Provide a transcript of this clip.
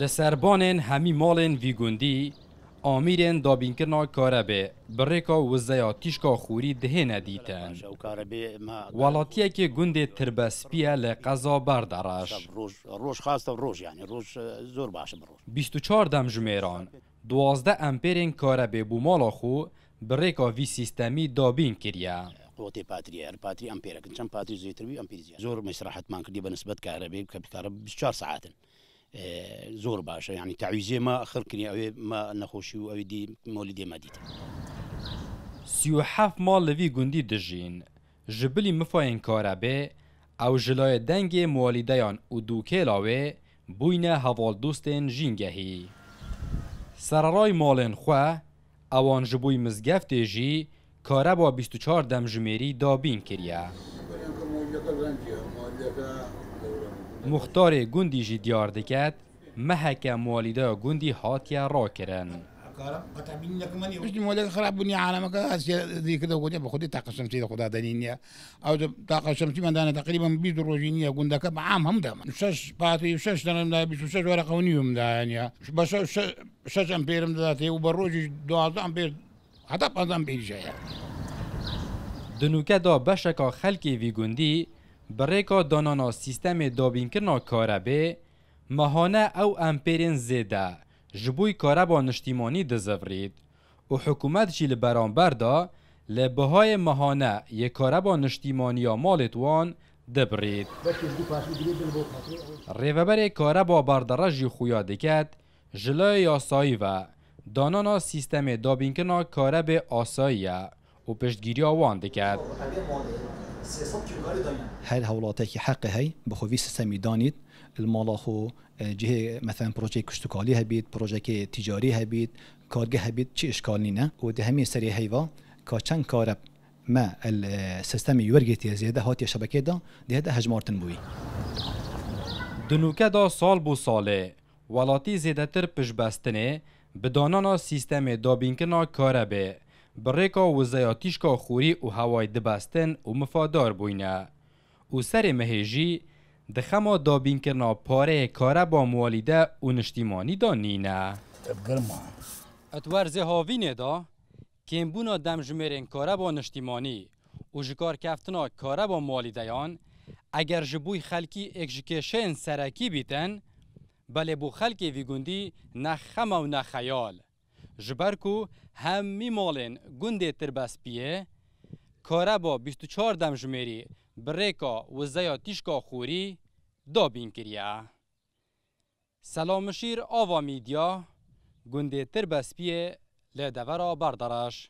لە سەربانێن هەمی ماڵێن ڤیگوندی ئامیرێن دابینکردنا کارە بێ بڕێکا وزەیا تیشکا خووری دهێنە دیتەن وڵاتیەکی گوندێ تربەسپیە لە قەزا بەردەڕاش ڕۆژ خاستە ڕۆژ یانی ڕۆژ زۆر باشە ڕۆژ 24 دەم ژمێران دوازدە ئەمپێرین کارە بێ بوو ماڵە خو بڕێکا وی سیستەمی دابین کردە. قوتي باتري يعني باتري امبيرك كان باتري زي تربي امبيريا زور مسرحه مان كدي بنسبه كهربي كبكار 24 ساعه زۆر باشە ینی تاویزێمە خڕکردنی ئەوێ نەخۆشی و ئەوی دی مۆلی دێمە دیت. سیحەف ماڵ لەوی گوندی دژین ژبلی مفاین کارەبێ ئەو ژلایە دەنگێ موالیدەیان و دووکێلاوێ بووینە هەواڵ دوستێن ژینگەهی. سەرڕای ماڵێن خوا ئەوان ژبووی مزگەفتێژی کارە بۆ 24 دەمژمێری دابین کردە. مختار گوندی جی دیار دکت مهک موالیده گوندی هاتیا را کرن مش مولد خراب بني عالمك زي كذا وقلت بخدي طاقة شمسية خدها دنيا أو طاقة شمسية من دانا تقريبا بيد روجينية قلنا كم عام هم دام شش باتي شش دانا بيش شش ورقة ونيوم دا يعني بس شش أمبير من ذاتي وبروج دوازد أمبير حتى بانز أمبير جاية دنوکه دا بشکا خلکی وی گوندی بریکا دانانا سیستم کاربه، مهانه مەهانە ئەو زیده زێدە ji بووی کارەبا نیشتیمانî و حکومت hikûmet jî li beramberda مهانه یک مەهانە یەکارەبا نشتیمانی یا وان دەبڕیت. ریوبر کارەبا بەردەڕە ژی خویا کرد، ji لە و دانانا سیستم دابینکردنا کارب آسایی و ها وان دکت هل هولاتك حق هي بخوي سيستمي دانيت المالا خو جهه مثلا پروژه کشتکالی بید، پروژه تجاری هبید کارگه بید چی اشکال نه؟ و ده همین سری هیوا که چند کار ما السیستم یورجی تیزیدا هاتی شبکه دا ده ده هجمارتن بوی دنوکه دا سال بو ساله ولاتی زیدتر بستنه بدانانا سیستم دابینکنا کاره به بریکا و زیاتیشکا خوری و هوای دبستن و مفادار بوینه او سر مهجی دخما دا بین پاره کاره با موالیده و نشتیمانی دا نینه اتوار زهاوی ندا که امبونا دم کاره با نشتیمانی و جکار کفتنا کاره با موالیده اگر جبوی خلکی ایک سرکی بیتن بله بو خلکی ویگوندی نخم و نخیال جبرکو همی مالین گنده تر پیه با 24 دم جمری بریکا وزایا تیشکا خوری دابین بین سلامشیر سلام آوا میدیا گنده تر پیه بردارش